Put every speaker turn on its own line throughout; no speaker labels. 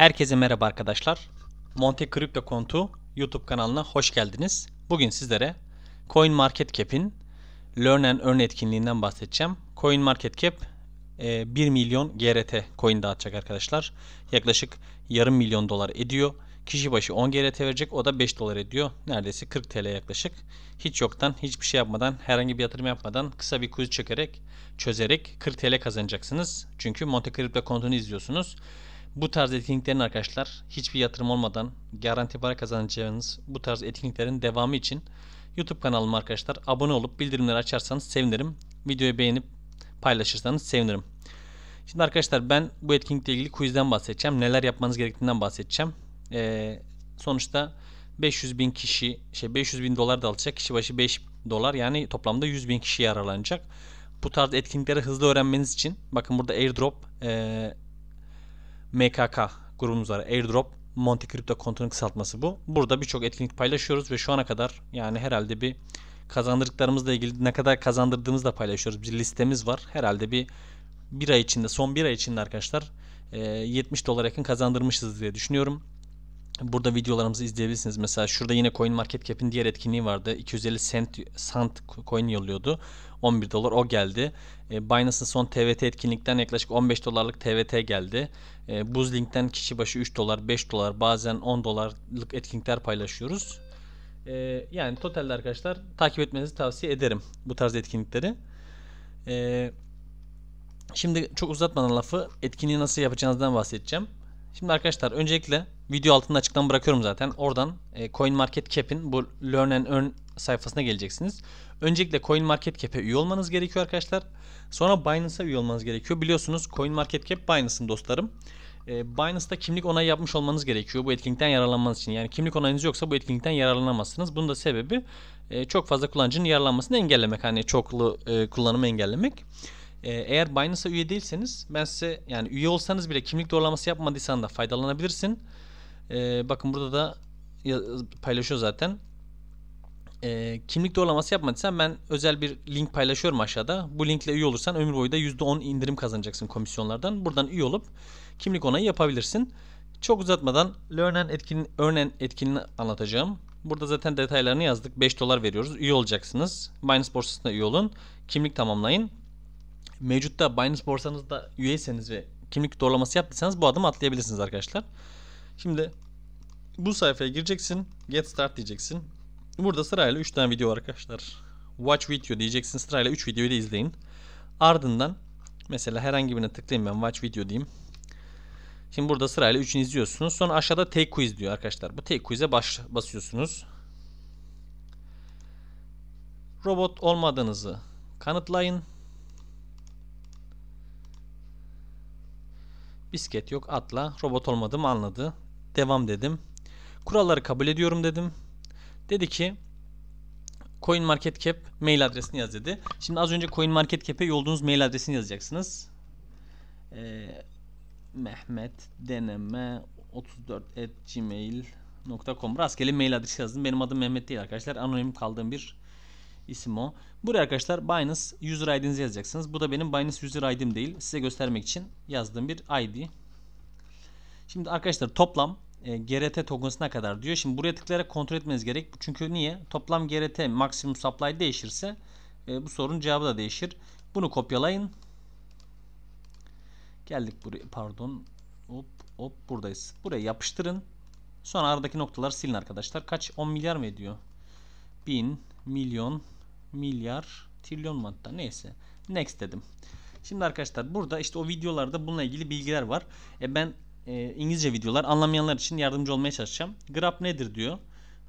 Herkese merhaba arkadaşlar. Monte Crypto Kontu YouTube kanalına hoş geldiniz. Bugün sizlere Coin Market Cap'in Learn and Earn etkinliğinden bahsedeceğim. Coin Market Cap 1 e, milyon GRT coin dağıtacak arkadaşlar. Yaklaşık yarım milyon dolar ediyor. Kişi başı 10 GRT verecek. O da 5 dolar ediyor. Neredeyse 40 TL yaklaşık. Hiç yoktan, hiçbir şey yapmadan, herhangi bir yatırım yapmadan kısa bir quiz çekerek, çözerek 40 TL kazanacaksınız. Çünkü Monte Crypto kontunu izliyorsunuz. Bu tarz etkinliklerin arkadaşlar hiçbir yatırım olmadan garanti para kazanacağınız bu tarz etkinliklerin devamı için YouTube kanalıma arkadaşlar abone olup bildirimleri açarsanız sevinirim. Videoyu beğenip paylaşırsanız sevinirim. Şimdi arkadaşlar ben bu etkinlikle ilgili quizden bahsedeceğim. Neler yapmanız gerektiğinden bahsedeceğim. Ee, sonuçta 500 bin kişi şey 500 bin dolar da alacak. Kişi başı 5 dolar yani toplamda 100 bin kişi yararlanacak. Bu tarz etkinlikleri hızlı öğrenmeniz için bakın burada airdrop e, MKK grubumuz var. Airdrop Monte Crypto Kontu'nun kısaltması bu. Burada birçok etkinlik paylaşıyoruz ve şu ana kadar yani herhalde bir kazandırdıklarımızla ilgili ne kadar kazandırdığımızı da paylaşıyoruz. Bir listemiz var. Herhalde bir bir ay içinde son bir ay içinde arkadaşlar 70 e, dolar yakın kazandırmışız diye düşünüyorum. Burada videolarımızı izleyebilirsiniz. Mesela şurada yine Coin Market Cap'in diğer etkinliği vardı. 250 cent, cent coin yolluyordu. 11 dolar o geldi. E, Binance'ın son TVT etkinlikten yaklaşık 15 dolarlık TVT geldi. E, Buzlink'ten kişi başı 3 dolar, 5 dolar, bazen 10 dolarlık etkinlikler paylaşıyoruz. E, yani totalde arkadaşlar takip etmenizi tavsiye ederim bu tarz etkinlikleri. E, şimdi çok uzatmadan lafı etkinliği nasıl yapacağınızdan bahsedeceğim. Şimdi arkadaşlar öncelikle video altında açıklama bırakıyorum zaten. Oradan e, CoinMarketCap'in bu Learn and Earn sayfasına geleceksiniz. Öncelikle CoinMarketCap'e üye olmanız gerekiyor arkadaşlar. Sonra Binance'a üye olmanız gerekiyor. Biliyorsunuz CoinMarketCap Binance'ın dostlarım. E, Binance'da kimlik onayı yapmış olmanız gerekiyor bu etkinlikten yararlanmanız için. Yani kimlik onayınız yoksa bu etkinlikten yararlanamazsınız. Bunun da sebebi e, çok fazla kullanıcının yararlanmasını engellemek. Hani çoklu e, kullanımı engellemek. Ee, eğer Binance'a üye değilseniz ben size yani üye olsanız bile kimlik doğrulaması yapmadıysan da faydalanabilirsin. E, bakın burada da paylaşıyor zaten. E, kimlik doğrulaması yapmadıysan ben özel bir link paylaşıyorum aşağıda. Bu linkle üye olursan ömür boyu da %10 indirim kazanacaksın komisyonlardan. Buradan üye olup kimlik onayı yapabilirsin. Çok uzatmadan Learn and etkin, Earn and anlatacağım. Burada zaten detaylarını yazdık. 5 dolar veriyoruz. Üye olacaksınız. Binance borsasına üye olun. Kimlik tamamlayın mevcutta Binance borsanızda üyeyseniz ve kimlik doğrulaması yaptıysanız bu adımı atlayabilirsiniz arkadaşlar. Şimdi bu sayfaya gireceksin. Get start diyeceksin. Burada sırayla 3 tane video var arkadaşlar. Watch video diyeceksin. Sırayla 3 videoyu da izleyin. Ardından mesela herhangi birine tıklayayım ben watch video diyeyim. Şimdi burada sırayla 3'ünü izliyorsunuz. Sonra aşağıda take quiz diyor arkadaşlar. Bu take quiz'e baş, basıyorsunuz. Robot olmadığınızı kanıtlayın. Bisket yok atla. Robot olmadım anladı. Devam dedim. Kuralları kabul ediyorum dedim. Dedi ki Coin Market Cap mail adresini yaz dedi. Şimdi az önce Coin Market Cap'e yolduğunuz mail adresini yazacaksınız. Ee, Mehmet deneme 34 at gmail.com rastgele mail adresi yazdım. Benim adım Mehmet değil arkadaşlar. Anonim kaldığım bir isim o. Buraya arkadaşlar Binance user ID'nizi yazacaksınız. Bu da benim Binance user ID'm değil. Size göstermek için yazdığım bir ID. Şimdi arkadaşlar toplam e, GRT tokensına kadar diyor. Şimdi buraya tıklayarak kontrol etmeniz gerek. Çünkü niye? Toplam GRT maksimum supply değişirse e, bu sorunun cevabı da değişir. Bunu kopyalayın. Geldik buraya. Pardon. Hop hop buradayız. Buraya yapıştırın. Sonra aradaki noktalar silin arkadaşlar. Kaç? 10 milyar mı ediyor? 1000 milyon milyar trilyon mu neyse. Next dedim. Şimdi arkadaşlar burada işte o videolarda bununla ilgili bilgiler var. E ben e, İngilizce videolar anlamayanlar için yardımcı olmaya çalışacağım. Graph nedir diyor.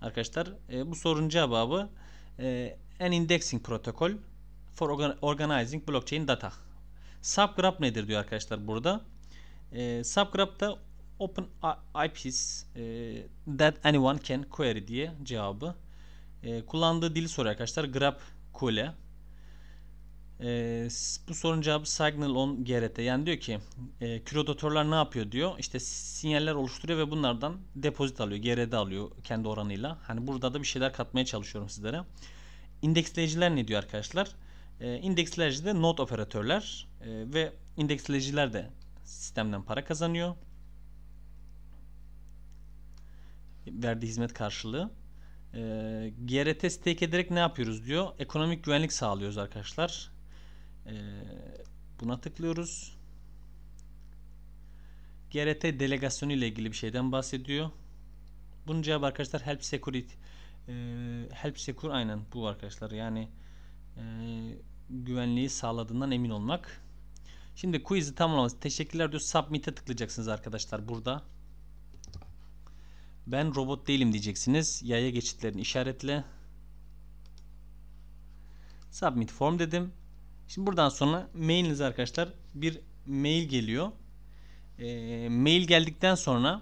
Arkadaşlar e, bu sorunun cevabı e, an indexing protokol for organizing blockchain data. Subgraph nedir diyor arkadaşlar burada. E, subgraph da open IPs e, that anyone can query diye cevabı. E, kullandığı dili soruyor arkadaşlar. Grab Kule. E, bu sorunun cevabı Signal on GRT. Yani diyor ki e, kürodatörler ne yapıyor diyor. İşte sinyaller oluşturuyor ve bunlardan depozit alıyor. GRD alıyor kendi oranıyla. Hani burada da bir şeyler katmaya çalışıyorum sizlere. İndeksleyiciler ne diyor arkadaşlar? E, ee, indeksleyici de not operatörler e, ve indeksleyiciler de sistemden para kazanıyor. Verdiği hizmet karşılığı. E, ee, GRT stake ederek ne yapıyoruz diyor. Ekonomik güvenlik sağlıyoruz arkadaşlar. E, buna tıklıyoruz. GRT delegasyonu ile ilgili bir şeyden bahsediyor. Bunun cevabı arkadaşlar help security e, help secure aynen bu arkadaşlar. Yani e, güvenliği sağladığından emin olmak. Şimdi quiz'i tamamlamanız. Teşekkürler diyor. Submit'e tıklayacaksınız arkadaşlar burada. Ben robot değilim diyeceksiniz. Yaya geçitlerini işaretle. Submit form dedim. Şimdi buradan sonra mailinize arkadaşlar bir mail geliyor. E, mail geldikten sonra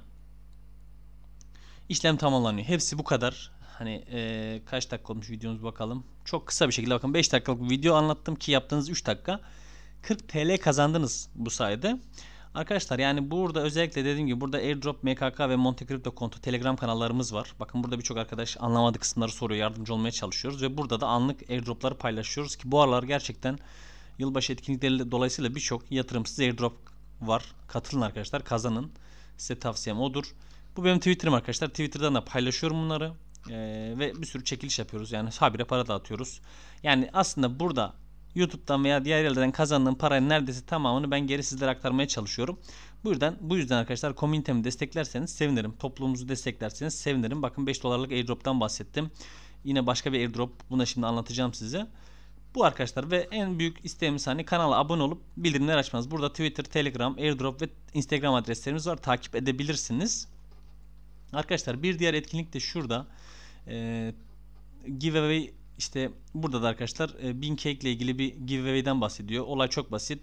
işlem tamamlanıyor. Hepsi bu kadar. Hani e, kaç dakika olmuş videomuz bakalım. Çok kısa bir şekilde bakın 5 dakikalık bir video anlattım ki yaptığınız 3 dakika. 40 TL kazandınız bu sayede. Arkadaşlar yani burada özellikle dediğim gibi burada airdrop, MKK ve Monte Crypto kontu telegram kanallarımız var. Bakın burada birçok arkadaş anlamadığı kısımları soruyor. Yardımcı olmaya çalışıyoruz ve burada da anlık airdropları paylaşıyoruz ki bu aralar gerçekten yılbaşı etkinlikleri dolayısıyla birçok yatırımsız airdrop var. Katılın arkadaşlar kazanın. Size tavsiyem odur. Bu benim Twitter'ım arkadaşlar. Twitter'dan da paylaşıyorum bunları. Ee, ve bir sürü çekiliş yapıyoruz. Yani habire para dağıtıyoruz. Yani aslında burada YouTube'dan veya diğer yerlerden kazandığım paranın neredeyse tamamını ben geri sizlere aktarmaya çalışıyorum. Bu yüzden bu yüzden arkadaşlar komünitemi desteklerseniz sevinirim. Toplumumuzu desteklerseniz sevinirim. Bakın 5 dolarlık airdrop'tan bahsettim. Yine başka bir airdrop. Bunu şimdi anlatacağım size. Bu arkadaşlar ve en büyük isteğimiz hani kanala abone olup bildirimler açmanız. Burada Twitter, Telegram, Airdrop ve Instagram adreslerimiz var. Takip edebilirsiniz. Arkadaşlar bir diğer etkinlik de şurada. Ee, giveaway işte burada da arkadaşlar e, bin cake ile ilgili bir giveaway'den bahsediyor. Olay çok basit.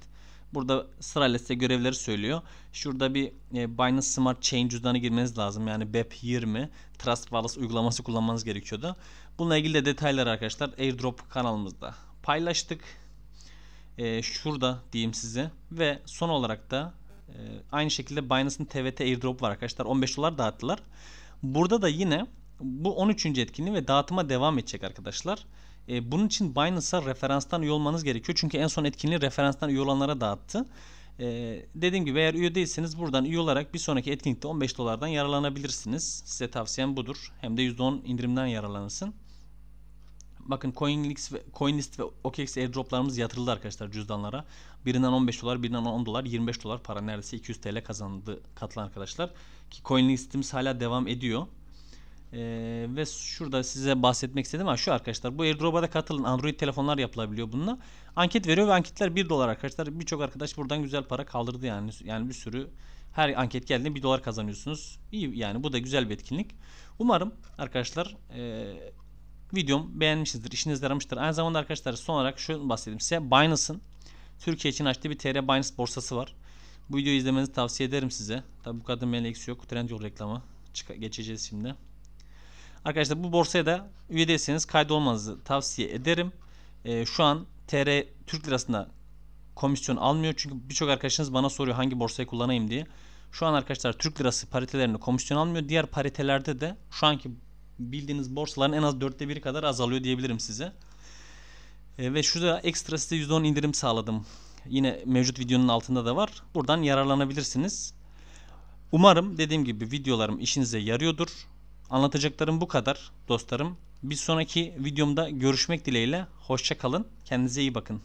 Burada sırayla size görevleri söylüyor. Şurada bir e, Binance Smart Chain cüzdanı girmeniz lazım. Yani BEP20 Trust Wallet uygulaması kullanmanız gerekiyordu. Bununla ilgili de detaylar arkadaşlar Airdrop kanalımızda paylaştık. E, şurada diyeyim size. Ve son olarak da aynı şekilde Binance'ın TVT Airdrop var arkadaşlar. 15 dolar dağıttılar. Burada da yine bu 13. etkinliği ve dağıtıma devam edecek arkadaşlar. E, bunun için Binance'a referanstan üye olmanız gerekiyor. Çünkü en son etkinliği referanstan üye olanlara dağıttı. E, dediğim gibi eğer üye değilseniz buradan üye olarak bir sonraki etkinlikte 15 dolardan yararlanabilirsiniz. Size tavsiyem budur. Hem de %10 indirimden yararlanırsın. Bakın CoinList ve, CoinList ve OKX airdroplarımız yatırıldı arkadaşlar cüzdanlara. Birinden 15 dolar, birinden 10 dolar, 25 dolar para neredeyse 200 TL kazandı katılan arkadaşlar. Ki CoinList'imiz hala devam ediyor. Ee, ve şurada size bahsetmek istedim ama şu arkadaşlar bu airdrop'a da katılın. Android telefonlar yapılabiliyor bununla. Anket veriyor ve anketler 1 dolar arkadaşlar. Birçok arkadaş buradan güzel para kaldırdı yani. Yani bir sürü her anket geldiğinde 1 dolar kazanıyorsunuz. İyi yani bu da güzel bir etkinlik. Umarım arkadaşlar e, videom beğenmişsinizdir. İşinizde yaramıştır. Aynı zamanda arkadaşlar son olarak şöyle bahsedeyim size. Binance'ın Türkiye için açtığı bir TR Binance borsası var. Bu videoyu izlemenizi tavsiye ederim size. Tabi bu kadın melek yok. Trendyol reklamı. Çık geçeceğiz şimdi. Arkadaşlar bu borsaya da üye değilseniz kaydolmanızı tavsiye ederim. E, şu an TR Türk Lirası'nda komisyon almıyor. Çünkü birçok arkadaşınız bana soruyor hangi borsayı kullanayım diye. Şu an arkadaşlar Türk Lirası paritelerinde komisyon almıyor. Diğer paritelerde de şu anki bildiğiniz borsaların en az dörtte biri kadar azalıyor diyebilirim size. E, ve şurada ekstra size %10 indirim sağladım. Yine mevcut videonun altında da var. Buradan yararlanabilirsiniz. Umarım dediğim gibi videolarım işinize yarıyordur. Anlatacaklarım bu kadar dostlarım. Bir sonraki videomda görüşmek dileğiyle. Hoşça kalın. Kendinize iyi bakın.